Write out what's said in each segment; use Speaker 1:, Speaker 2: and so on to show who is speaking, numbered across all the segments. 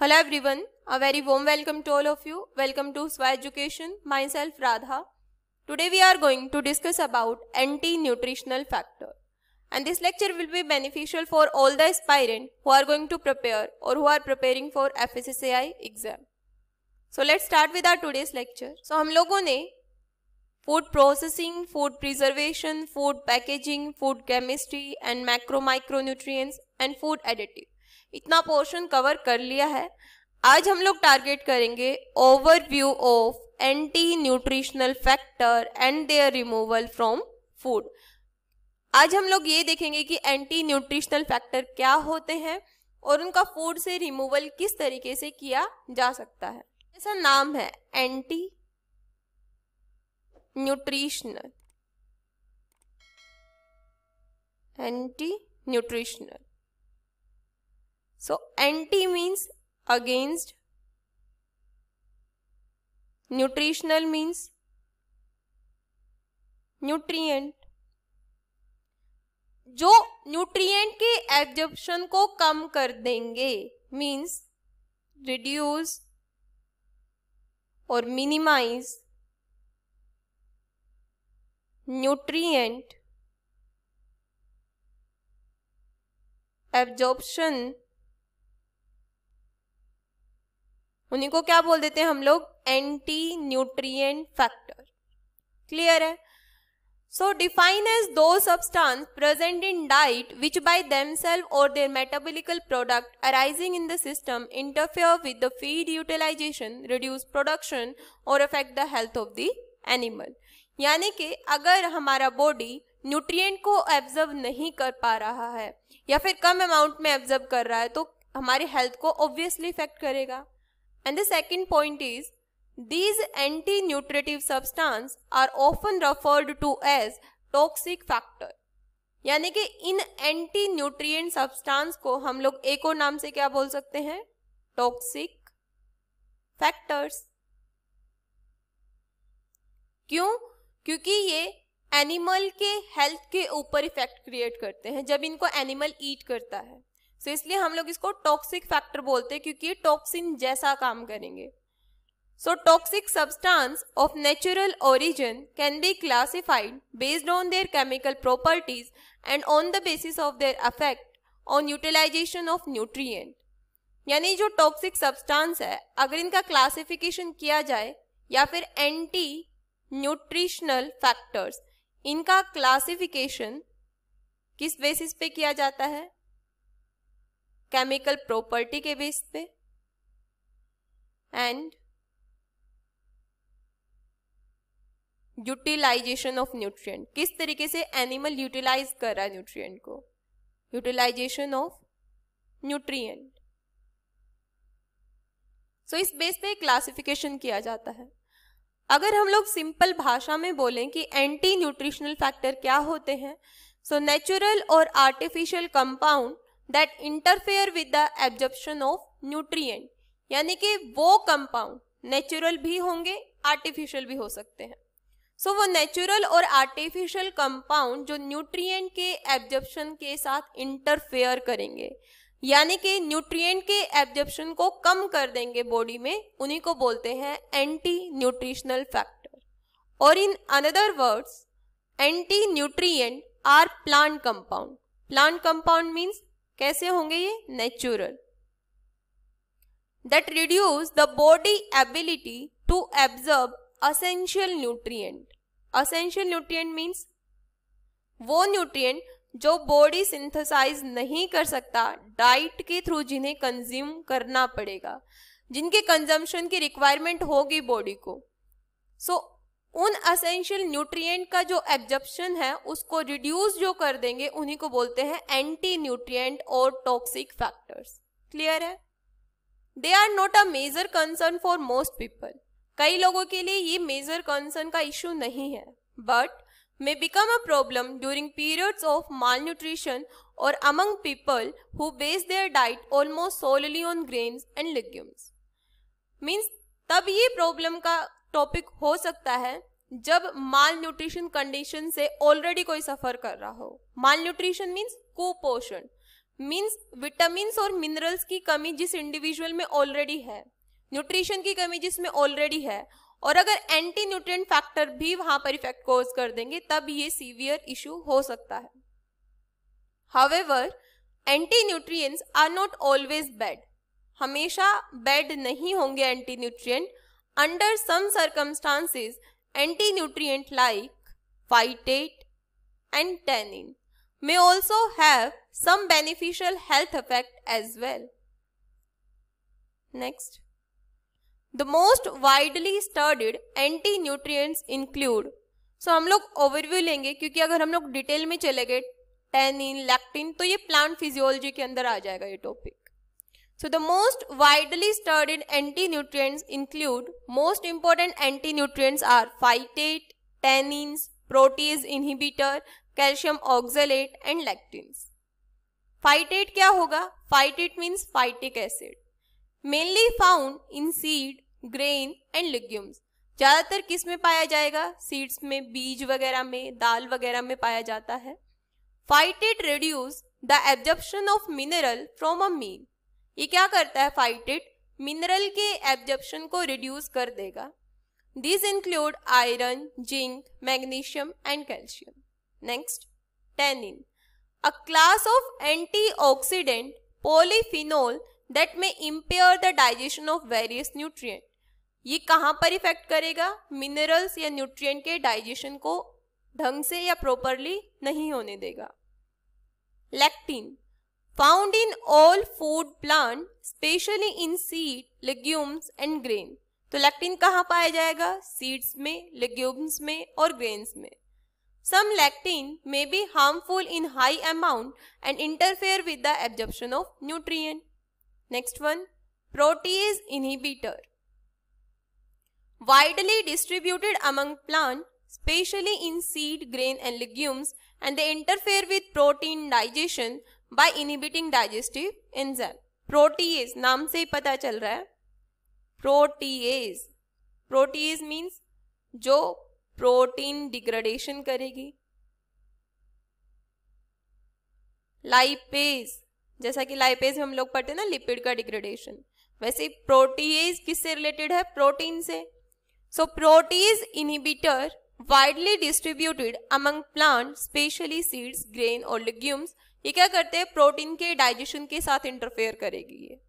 Speaker 1: Hello everyone, a very warm welcome to all of you. Welcome to Swa Education, myself Radha. Today we are going to discuss about anti-nutritional factor. And this lecture will be beneficial for all the aspirant who are going to prepare or who are preparing for FSSAI exam. So let's start with our today's lecture. So हम लोगों ने food processing, food preservation, food packaging, food chemistry, and macro micro nutrients and food इतना portion cover कर लिया है आज हम लोग टारगेट करेंगे overview of anti nutritional factor and their removal from food आज हम लोग ये देखेंगे कि एंटी न्यूट्रिशनल फैक्टर क्या होते हैं और उनका फूड से रिमूवल किस तरीके से किया जा सकता है ऐसा नाम है anti nutritional anti nutritional so anti means against nutritional means nutrient जो न्यूट्रिएंट के एब्जॉर्प्शन को कम कर देंगे means reduce or minimise nutrient absorption उन्हीं को क्या बोल देते हैं हम लोग एंटी न्यूट्रिय फैक्टर क्लियर है so define as those substances present in diet which by themselves or their metabolic product arising in the system interfere with the feed utilisation reduce production or affect the health of the animal यानी कि अगर हमारा body nutrient को एब्जर्व नहीं कर पा रहा है या फिर कम अमाउंट में एब्जर्व कर रहा है तो हमारी हेल्थ को ऑब्वियसली इफेक्ट करेगा And the second point is, these anti-nutritive substance are often referred to as toxic factor. यानी कि इन एंटी न्यूट्रिएंट सब्सटेंस को हम लोग एक और नाम से क्या बोल सकते हैं टॉक्सिक फैक्टर्स क्यों क्योंकि ये एनिमल के हेल्थ के ऊपर इफेक्ट क्रिएट करते हैं जब इनको एनिमल ईट करता है सो इसलिए हम लोग इसको टॉक्सिक फैक्टर बोलते हैं क्योंकि टॉक्सिन जैसा काम करेंगे so toxic substance of natural origin can be classified based on their chemical properties and on the basis of their affect on utilisation of nutrient यानी जो टॉक्सिक सब्सटेंस है अगर इनका क्लासिफिकेशन किया जाए या फिर एंटी न्यूट्रिशनल फैक्टर्स इनका क्लासिफिकेशन किस बेसिस पे किया जाता है केमिकल प्रॉपर्टी के बेस पे एंड यूटिलाइजेशन ऑफ न्यूट्रिएंट किस तरीके से एनिमल यूटिलाइज कर रहा है न्यूट्रिएंट को यूटिलाइजेशन ऑफ न्यूट्रिएंट सो इस बेस पे क्लासिफिकेशन किया जाता है अगर हम लोग सिंपल भाषा में बोलें कि एंटी न्यूट्रिशनल फैक्टर क्या होते हैं सो नेचुरल और artificial compound that interfere with the absorption of nutrient यानी कि वो कंपाउंड नेचुरल भी होंगे आर्टिफिशियल भी हो सकते हैं सो so, वो नेचुरल और आर्टिफिशियल कंपाउंड जो न्यूट्रिएंट के एब्जॉर्प्शन के साथ इंटरफेयर करेंगे यानी कि न्यूट्रिएंट के एब्जॉर्प्शन को कम कर देंगे बॉडी में उन्हीं को बोलते हैं एंटी न्यूट्रिशनल फैक्टर और in another words anti nutrient are plant compound plant compound means कैसे होंगे ये natural that reduce the body ability to absorb essential nutrient essential nutrient means वो न्यूट्रिएंट जो बॉडी सिंथेसाइज नहीं कर सकता डाइट के थ्रू जिन्हें कंज्यूम करना पड़ेगा जिनके कंजम्पशन की रिक्वायरमेंट होगी बॉडी को सो so, उन असेंशियल न्यूट्रिएंट का जो एब्जप्शन है उसको रिड्यूस जो कर देंगे उन्हीं को बोलते हैं एंटी न्यूट्रिएंट और टॉक्सिक फैक्टर्स क्लियर है they are not a major concern for most people कई लोगों के लिए ये मेजर कंसर्न का इश्यू नहीं है but may become a problem during periods of malnutrition और among people who base their diet almost solely on grains and legumes. Means तब ये प्रॉब्लम का टॉपिक हो सकता है जब माल न्यूट्रिशन कंडीशन से ऑलरेडी कोई सफर कर रहा हो माल न्यूट्रिशन मीन्स कुपोषण मीन्स विटामिन और मिनरल्स की कमी जिस इंडिविजुअल में ऑलरेडी है न्यूट्रिशन की कमी जिसमें ऑलरेडी है और अगर एंटी न्यूट्रिय फैक्टर भी वहां पर इफेक्ट कोज कर देंगे तब ये सीवियर इशू हो सकता है however anti nutrient are not always bad हमेशा बैड नहीं होंगे anti nutrient under some circumstances anti-nutrient like phytate and tannin may also have some beneficial health effect as well. Next. The most widely studied anti-nutrients include so so, हम लोग overview लेंगे क्योंकि अगर हम लोग डिटेल में चले गए टेनिन लैक्टिन तो ये प्लांट फिजियोलॉजी के अंदर आ जाएगा ये topic So the most widely studied anti-nutrients include most important anti-nutrients are phytate, tannins, protease inhibitor, calcium oxalate and lectins. Phytate kya hoga Phytate means phytic acid. Mainly found in seed, grain and legumes. ज़्यादातर किस में पाया जाएगा seeds में बीज वगैरह में दाल वगैरह में पाया जाता है phytate reduce the absorption of mineral from a meal ये क्या करता है फाइटेट मिनरल के एब्जप्शन को रिड्यूस कर देगा this include iron zinc magnesium and calcium next tannin a class of antioxidant polyphenol that may impair the digestion of various nutrient ये कहाँ पर इफेक्ट करेगा मिनरल्स या न्यूट्रिएंट के डाइजेशन को ढंग से या प्रॉपरली नहीं होने देगा lectin found in all food plant, especially in seed, legumes and grain. तो लैक्टिन कहाँ पाया जाएगा सीड्स में लेग्यूम्स में और ग्रेन्स में some lectin may be harmful in high amount and interfere with the absorption of nutrient next one protease inhibitor widely distributed among plant specially in seed grain and legumes and they interfere with protein digestion by inhibiting digestive enzyme protease नाम से ही पता चल रहा है protease protease means जो protein degradation करेगी lipase जैसा कि लाइपेज में हम लोग पढ़ते हैं ना लिपिड का डिग्रेडेशन वैसे प्रोटीज किससे रिलेटेड है प्रोटीन से so protease inhibitor widely distributed among plant specially seeds grain और लिग्यूम्स ये क्या करते हैं प्रोटीन के डाइजेशन के साथ इंटरफेयर करेगी ये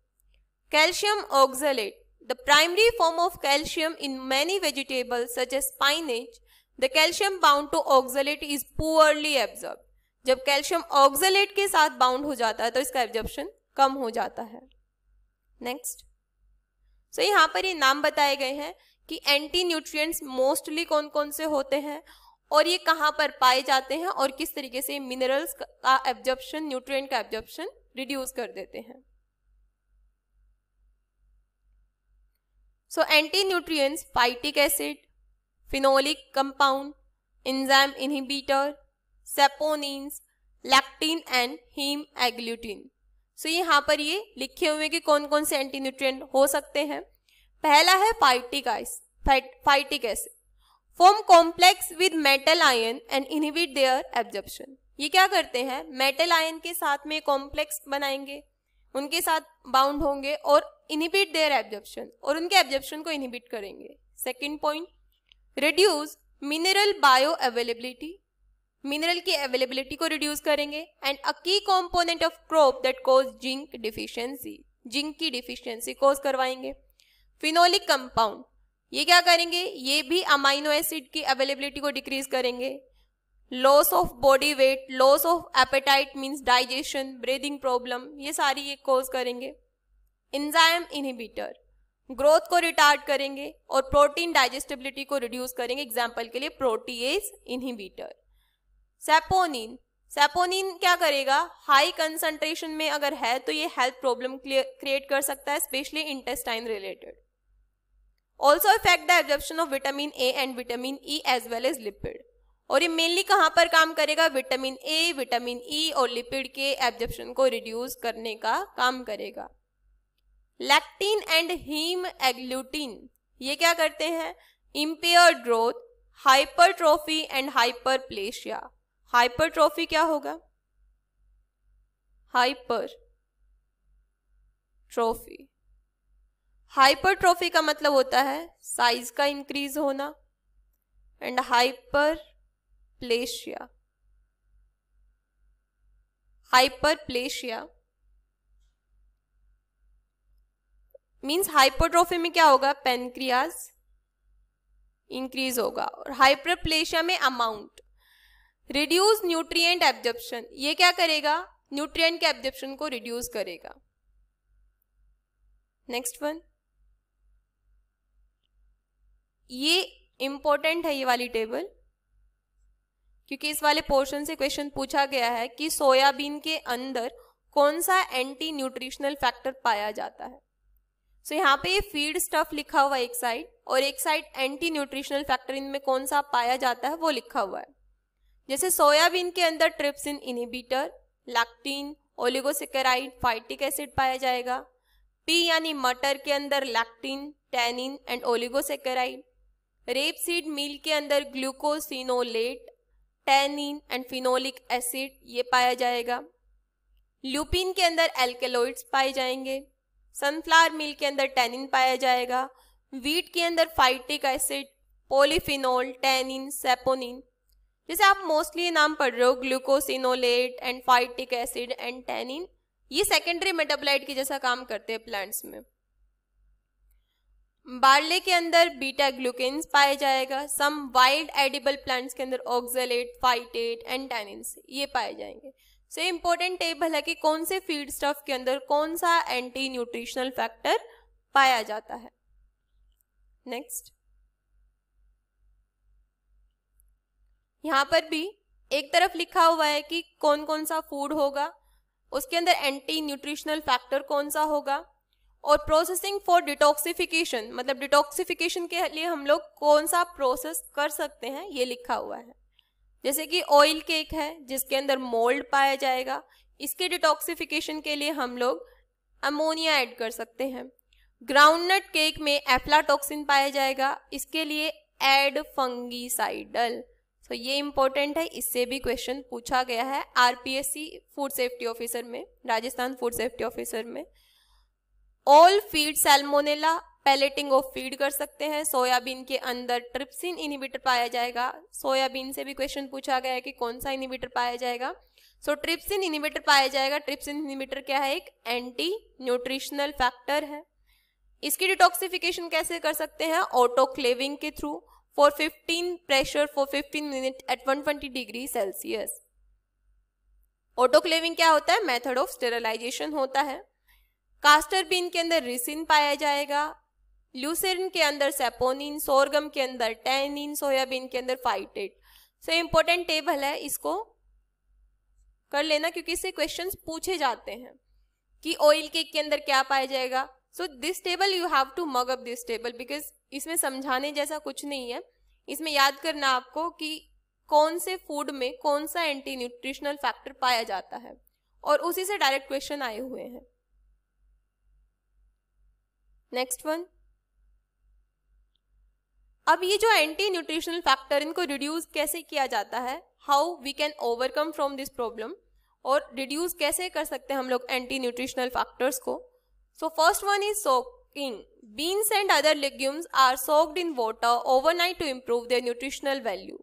Speaker 1: calcium oxalate the primary form of calcium in many vegetable such as spinach the calcium bound to oxalate is poorly absorb जब कैल्शियम ऑक्सलेट के साथ बाउंड हो जाता है तो इसका एब्जॉर्प्शन कम हो जाता है नेक्स्ट सो so, यहाँ पर ये नाम बताए गए हैं कि एंटी न्यूट्रिएंट्स मोस्टली कौन कौन से होते हैं और ये कहाँ पर पाए जाते हैं और किस तरीके से मिनरल्स का एब्जॉर्प्शन न्यूट्रिएंट का एब्जॉर्प्शन रिड्यूस कर देते हैं so anti nutrients phytic acid phenolic compound enzyme inhibitor saponins lectin and haemagglutinin so यहाँ पर ये लिखे हुए कि कौन कौन से एंटी न्यूट्रिएंट हो सकते हैं पहला है फाइटिक आइस phytic acid form complex with metal ion and inhibit their absorption ये क्या करते हैं मेटल आयन के साथ में कॉम्प्लेक्स बनाएंगे उनके साथ बाउंड होंगे और इनहिबिट देयर एब्जॉर्प्शन और उनके एब्जॉर्प्शन को इनहिबिट करेंगे second point reduce mineral bio availability mineral की अवेलेबिलिटी को रिड्यूस करेंगे एंड अ की component of crop that cause zinc deficiency zinc की डिफिशियंसी कोज करवाएंगे फिनोलिक कंपाउंड ये क्या करेंगे ये भी अमाइनो एसिड की अवेलेबिलिटी को डिक्रीज करेंगे loss of body weight loss of appetite means digestion breathing problem ये सारी ये कॉज करेंगे इंजाइम इनहिबिटर ग्रोथ को रिटार्ट करेंगे और प्रोटीन डाइजेस्टिबिलिटी को रिड्यूस करेंगे एग्जाम्पल के लिए प्रोटीएज इनहिबिटर सेपोनिन सेपोनिन क्या करेगा हाई कंसंट्रेशन में अगर है तो ये हेल्थ प्रॉब्लम क्रिएट कर सकता है specially intestine related also effect the absorption of vitamin A and vitamin E as well as lipid और ये मेनली कहाँ पर काम करेगा विटामिन ए विटामिन ई और लिपिड के एब्जॉर्प्शन को रिड्यूस करने का काम करेगा लैक्टिन एंड हीम एग्लूटीन ये क्या करते हैं impair growth hypertrophy and hyper hyper hypertrophy क्या होगा हाइपर ट्रोफी हाइपरट्रॉफी का मतलब होता है साइज का इंक्रीज होना and hyperplasia hyperplasia means hypertrophy में क्या होगा पेनक्रियाज इंक्रीज होगा और हाइपरप्लेशिया में अमाउंट रिड्यूस न्यूट्रिएंट एब्जॉर्प्शन ये क्या करेगा न्यूट्रिएंट के एब्जॉर्प्शन को रिड्यूस करेगा नेक्स्ट वन ये इम्पोर्टेंट है ये वाली टेबल क्योंकि इस वाले पोर्शन से क्वेश्चन पूछा गया है कि सोयाबीन के अंदर कौन सा एंटी न्यूट्रिशनल फैक्टर पाया जाता है सो so, यहाँ पे ये फीड स्टफ लिखा हुआ एक साइड और एक साइड एंटी न्यूट्रिशनल फैक्टर इनमें कौन सा पाया जाता है वो लिखा हुआ है जैसे सोयाबीन के अंदर trypsin inhibitor lectin oligosaccharide phytic acid पाया जाएगा पी यानी मटर के अंदर lectin tannin and oligosaccharide rapeseed meal के अंदर glucosinolate tannin and phenolic acid ये पाया जाएगा ल्यूपिन के अंदर एल्केलोइड्स पाए जाएंगे सनफ्लावर मिल के अंदर टैनिन पाया जाएगा वीट के अंदर phytic acid polyphenol tannin saponin जैसे आप मोस्टली नाम पढ़ रहे हो glucosinolate and phytic acid and tannin ये सेकेंडरी मेटाबोलाइट के जैसा काम करते हैं प्लांट्स में बार्ले के अंदर बीटा ग्लूकेन्स पाया जाएगा सम वाइल्ड एडिबल प्लांट्स के अंदर ऑक्जेलेट फाइटेट एंड ये पाए जाएंगे सो इम्पोर्टेंट टेबल है कि कौन से फीड स्टफ के अंदर कौन सा एंटी न्यूट्रिशनल फैक्टर पाया जाता है नेक्स्ट यहाँ पर भी एक तरफ लिखा हुआ है कि कौन कौन सा फूड होगा उसके अंदर एंटी न्यूट्रिशनल फैक्टर कौन सा होगा और प्रोसेसिंग फॉर डिटॉक्सिफिकेशन मतलब डिटॉक्सिफिकेशन के लिए हम लोग कौन सा प्रोसेस कर सकते हैं ये लिखा हुआ है जैसे कि ऑयल केक है जिसके अंदर मोल्ड पाया जाएगा इसके डिटॉक्सिफिकेशन के लिए हम लोग अमोनिया ऐड कर सकते हैं ग्राउंडनट केक में एफ्लाटॉक्सिन पाया जाएगा इसके लिए एड फंगीसाइडल सो ये इम्पोर्टेंट है इससे भी क्वेश्चन पूछा गया है आरपीएससी फूड सेफ्टी ऑफिसर में राजस्थान फूड सेफ्टी ऑफिसर में all feed salmonella pelleting of feed कर सकते हैं सोयाबीन के अंदर ट्रिप्सिन इनिबिटर पाया जाएगा सोयाबीन से भी क्वेश्चन पूछा गया है कि कौन सा इनिबिटर पाया जाएगा सो ट्रिप्सिन इनिबिटर पाया जाएगा ट्रिप्सिन इनिबिटर क्या है एक एंटी न्यूट्रिशनल फैक्टर है इसकी डिटॉक्सिफिकेशन कैसे कर सकते हैं ऑटोक्लेविंग के through for 15 pressure for 15 minute at 120 degree Celsius autoclaving क्या होता है मेथड ऑफ स्टेरलाइजेशन होता है कास्टर बीन के अंदर रिसिन पाया जाएगा ल्यूसेरिन के अंदर सेपोनिन सोरगम के अंदर टैनिन सोयाबीन के अंदर फाइटेट सो इम्पोर्टेंट टेबल है इसको कर लेना क्योंकि इससे क्वेश्चंस पूछे जाते हैं कि ऑयल केक के अंदर क्या पाया जाएगा so this table you have to mug up this table because इसमें समझाने जैसा कुछ नहीं है इसमें याद करना आपको कि कौन से फूड में कौन सा एंटी न्यूट्रिशनल फैक्टर पाया जाता है और उसी से डायरेक्ट क्वेश्चन आए हुए हैं नेक्स्ट वन अब ये जो एंटी न्यूट्रिशनल फैक्टर इनको रिड्यूस कैसे किया जाता है how we can overcome from this problem और रिड्यूस कैसे कर सकते हैं हम लोग एंटी न्यूट्रिशनल फैक्टर्स को so first one is soaking beans and other legumes are soaked in water overnight to improve their nutritional value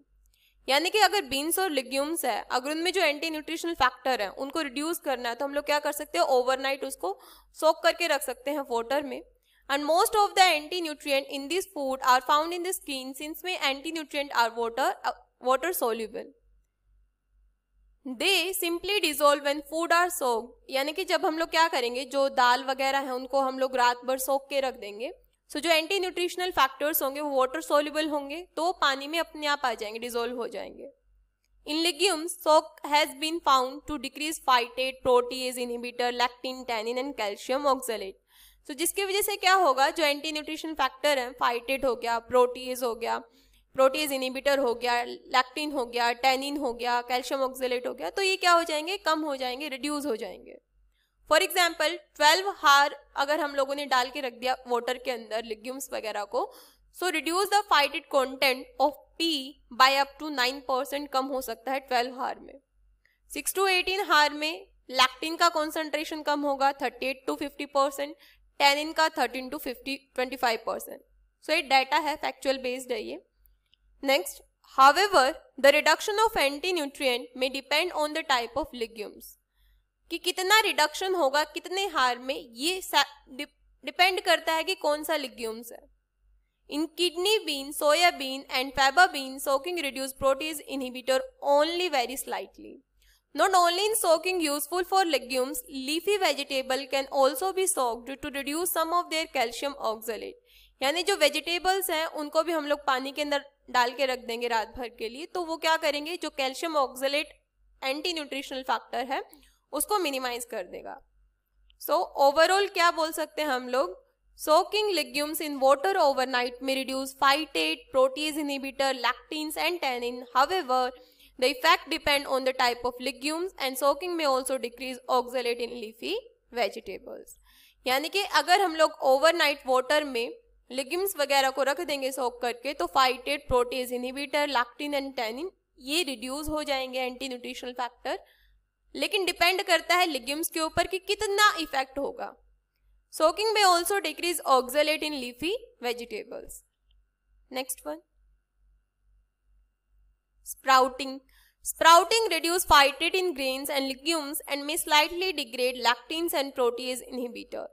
Speaker 1: यानी कि अगर बीन्स और लेग्यूम्स है अगर उनमें जो एंटी न्यूट्रिशनल फैक्टर है उनको रिड्यूस करना है तो हम लोग क्या कर सकते हैं ओवरनाइट उसको सोक करके रख सकते हैं वाटर में and most of the anti-nutrient in this food are found in the skin since may anti-nutrient are water uh, water soluble they simply dissolve when food are soak यानी कि जब हम लोग क्या करेंगे जो दाल वगैरह है उनको हम लोग रात भर सोक के रख देंगे सो so, जो एंटी न्यूट्रिशनल फैक्टर्स होंगे वो वाटर सोल्यूबल होंगे तो पानी में अपने आप आ जाएंगे डिजोल्व हो जाएंगे in legumes soak has been found to decrease phytate protease inhibitor lectin tannin and calcium oxalate so so, जिसकी वजह से क्या होगा जो एंटी न्यूट्रिशन फैक्टर हैं फाइटेट हो गया प्रोटीज हो गया प्रोटीज इनिबिटर हो गया लैक्टिन हो गया टेनिन हो गया कैल्शियम ऑक्जेलेट हो गया तो ये क्या हो जाएंगे कम हो जाएंगे रिड्यूस हो जाएंगे फॉर एग्जाम्पल ट्वेल्व हार अगर हम लोगों ने डाल के रख दिया वाटर के अंदर लिग्यूम्स वगैरह को so reduce the phytate content of pea by up to nine percent कम हो सकता है ट्वेल्व हार में सिक्स टू एटीन हार में लैक्टिन का कॉन्सेंट्रेशन कम होगा thirty eight to fifty percent tannin का thirteen to fifty twenty five percent so ये डाटा है फैक्चुअल बेस्ड है ये next however the reduction of anti nutrient में depend on the type of legumes कि कितना रिडक्शन होगा कितने हार में ये डिपेंड करता है कि कौन सा लिग्यूम्स है in kidney bean soybean and faba bean soaking reduce protease inhibitor only very slightly Not only in soaking useful for legumes, leafy vegetable can also be soaked to reduce some of their calcium oxalate. यानी जो vegetables हैं उनको भी हम लोग पानी के अंदर डाल के रख देंगे रात भर के लिए तो वो क्या करेंगे जो calcium oxalate anti nutritional factor है उसको मिनिमाइज कर देगा सो so, ओवरऑल क्या बोल सकते हैं हम लोग soaking legumes in water overnight में reduce phytate protease inhibitor lectins and tannin however The effect depend on the type of legumes and soaking may also decrease oxalate in leafy vegetables. यानी कि अगर हम लोग ओवरनाइट वाटर में legumes वगैरह को रख देंगे सोक करके तो phytate protease inhibitor lectin and tannin ये रिड्यूस हो जाएंगे एंटी न्यूट्रिशनल फैक्टर लेकिन डिपेंड करता है लेग्यूम्स के ऊपर कि कितना इफेक्ट होगा सोकिंग में also decrease oxalate in leafy vegetables next one sprouting sprouting reduce phytate in grains and legumes and may slightly degrade lactins and protease inhibitor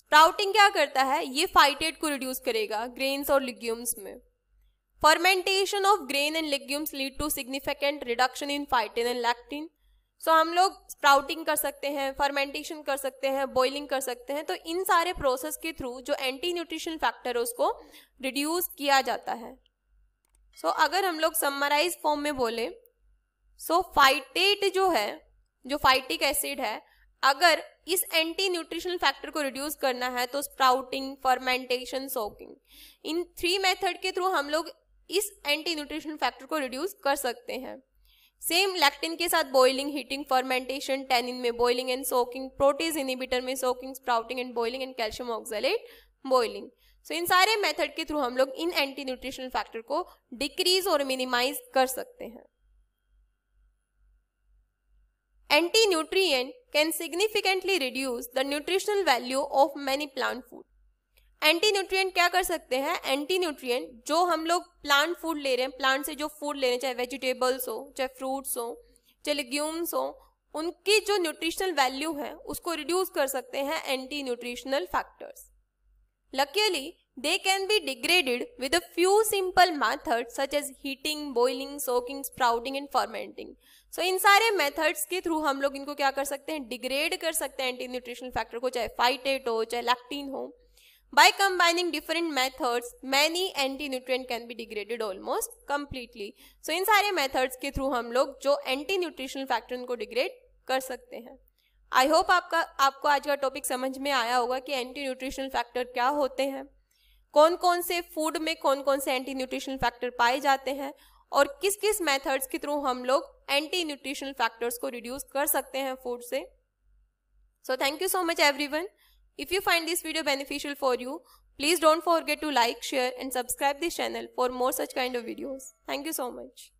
Speaker 1: sprouting क्या करता है ये phytate को reduce करेगा grains और legumes में fermentation of grain and legumes lead to significant reduction in phytate and lactin so so, हम लोग स्प्राउटिंग कर सकते हैं फर्मेंटेशन कर सकते हैं बॉइलिंग कर सकते हैं तो इन सारे प्रोसेस के थ्रू जो एंटी न्यूट्रिशन फैक्टर है उसको रिड्यूस किया जाता है सो so, अगर हम लोग समराइज फॉर्म में बोले सो so, फाइटेट जो है जो फाइटिक एसिड है अगर इस एंटी न्यूट्रिशनल फैक्टर को रिड्यूस करना है तो sprouting fermentation soaking in three method के थ्रू हम लोग इस एंटी न्यूट्रिशनल फैक्टर को रिड्यूस कर सकते हैं सेम लैक्टिन के साथ बॉइलिंग हीटिंग फर्मेंटेशन टेनिन में boiling and soaking protease inhibitor में soaking sprouting and boiling and calcium oxalate boiling so so, इन सारे मेथड के थ्रू हम लोग इन एंटी न्यूट्रिशनल फैक्टर को डिक्रीज और मिनिमाइज कर सकते हैं anti nutrient can significantly reduce the nutritional value of many plant food anti nutrient क्या कर सकते हैं एंटी न्यूट्रिएंट जो हम लोग प्लांट फूड ले रहे हैं प्लांट से जो फूड ले रहे हैं चाहे वेजिटेबल्स हो चाहे फ्रूट्स हो चाहे लिग्यूम्स हो उनकी जो न्यूट्रिशनल वैल्यू है उसको रिड्यूस कर सकते हैं anti nutritional factors Luckily, they can be degraded with a few simple methods such as heating, boiling, soaking, sprouting and fermenting. So इन सारे methods के थ्रू हम लोग इनको क्या कर सकते हैं डिग्रेड कर सकते हैं एंटी न्यूट्रिशनल फैक्टर को चाहे फाइटेट हो चाहे लैक्टीन हो By combining different methods, many anti-nutrient can be degraded almost completely. So इन सारे methods के थ्रू हम लोग जो anti-nutritional factor को डिग्रेड कर सकते हैं आई होप आपका आपको आज का टॉपिक समझ में आया होगा कि एंटी न्यूट्रिशनल फैक्टर क्या होते हैं कौन कौन से फूड में कौन कौन से एंटी न्यूट्रिशनल फैक्टर पाए जाते हैं और किस किस मेथड्स के थ्रू हम लोग एंटी न्यूट्रिशनल फैक्टर्स को रिड्यूस कर सकते हैं फूड से so thank you so much everyone if you find this video beneficial for you please don't forget to like share and subscribe this channel for more such kind of videos thank you so much